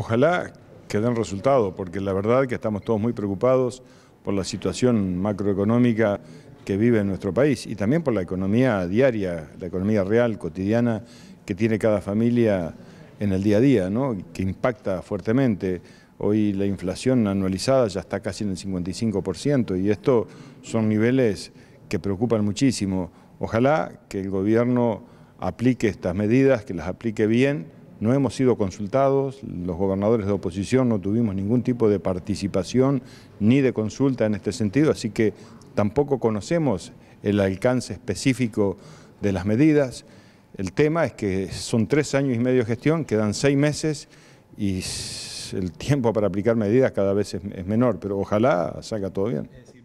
Ojalá que den resultado, porque la verdad que estamos todos muy preocupados por la situación macroeconómica que vive nuestro país y también por la economía diaria, la economía real, cotidiana, que tiene cada familia en el día a día, ¿no? que impacta fuertemente. Hoy la inflación anualizada ya está casi en el 55% y estos son niveles que preocupan muchísimo. Ojalá que el gobierno aplique estas medidas, que las aplique bien no hemos sido consultados, los gobernadores de oposición no tuvimos ningún tipo de participación ni de consulta en este sentido, así que tampoco conocemos el alcance específico de las medidas. El tema es que son tres años y medio de gestión, quedan seis meses y el tiempo para aplicar medidas cada vez es menor, pero ojalá salga todo bien.